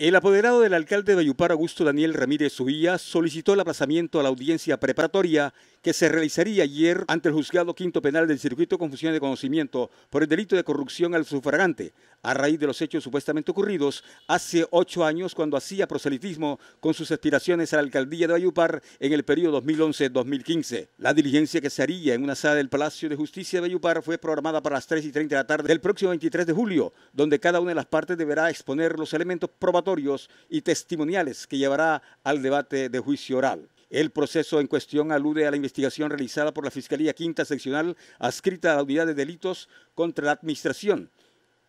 El apoderado del alcalde de Bayupar, Augusto Daniel Ramírez Subía, solicitó el aplazamiento a la audiencia preparatoria que se realizaría ayer ante el juzgado quinto penal del circuito Confusión de conocimiento por el delito de corrupción al sufragante, a raíz de los hechos supuestamente ocurridos hace ocho años cuando hacía proselitismo con sus aspiraciones a la alcaldía de Bayupar en el periodo 2011-2015. La diligencia que se haría en una sala del Palacio de Justicia de Bayupar fue programada para las 3 y 30 de la tarde del próximo 23 de julio, donde cada una de las partes deberá exponer los elementos probatorios y testimoniales que llevará al debate de juicio oral. El proceso en cuestión alude a la investigación realizada por la Fiscalía Quinta Seccional adscrita a la Unidad de Delitos contra la Administración,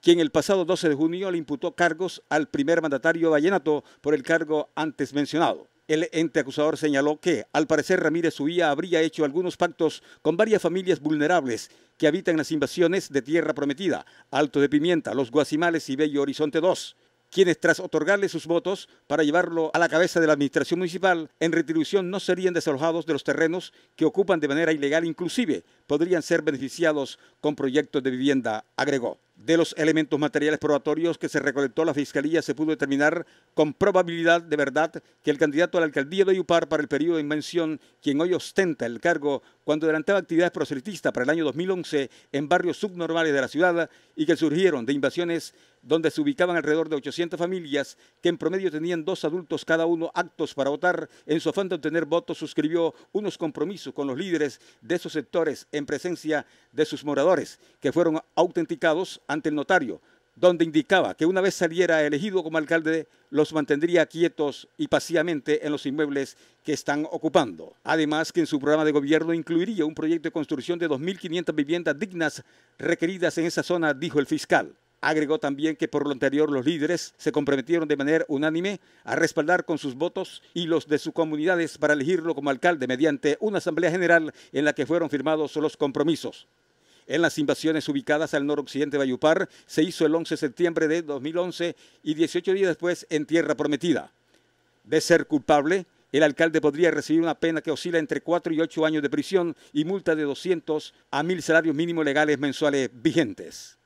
quien el pasado 12 de junio le imputó cargos al primer mandatario vallenato por el cargo antes mencionado. El ente acusador señaló que, al parecer, Ramírez Uía habría hecho algunos pactos con varias familias vulnerables que habitan las invasiones de Tierra Prometida, Alto de Pimienta, Los Guasimales y Bello Horizonte 2, quienes tras otorgarle sus votos para llevarlo a la cabeza de la administración municipal, en retribución no serían desalojados de los terrenos que ocupan de manera ilegal, inclusive podrían ser beneficiados con proyectos de vivienda, agregó. De los elementos materiales probatorios que se recolectó la Fiscalía se pudo determinar con probabilidad de verdad que el candidato a la alcaldía de Ayupar para el periodo de invención, quien hoy ostenta el cargo cuando adelantaba actividades proselitistas para el año 2011 en barrios subnormales de la ciudad y que surgieron de invasiones donde se ubicaban alrededor de 800 familias que en promedio tenían dos adultos cada uno actos para votar. En su afán de obtener votos, suscribió unos compromisos con los líderes de esos sectores en presencia de sus moradores, que fueron autenticados ante el notario, donde indicaba que una vez saliera elegido como alcalde, los mantendría quietos y pasivamente en los inmuebles que están ocupando. Además, que en su programa de gobierno incluiría un proyecto de construcción de 2.500 viviendas dignas requeridas en esa zona, dijo el fiscal. Agregó también que por lo anterior los líderes se comprometieron de manera unánime a respaldar con sus votos y los de sus comunidades para elegirlo como alcalde mediante una asamblea general en la que fueron firmados los compromisos. En las invasiones ubicadas al noroccidente de Bayupar se hizo el 11 de septiembre de 2011 y 18 días después en Tierra Prometida. De ser culpable, el alcalde podría recibir una pena que oscila entre 4 y 8 años de prisión y multa de 200 a 1.000 salarios mínimos legales mensuales vigentes.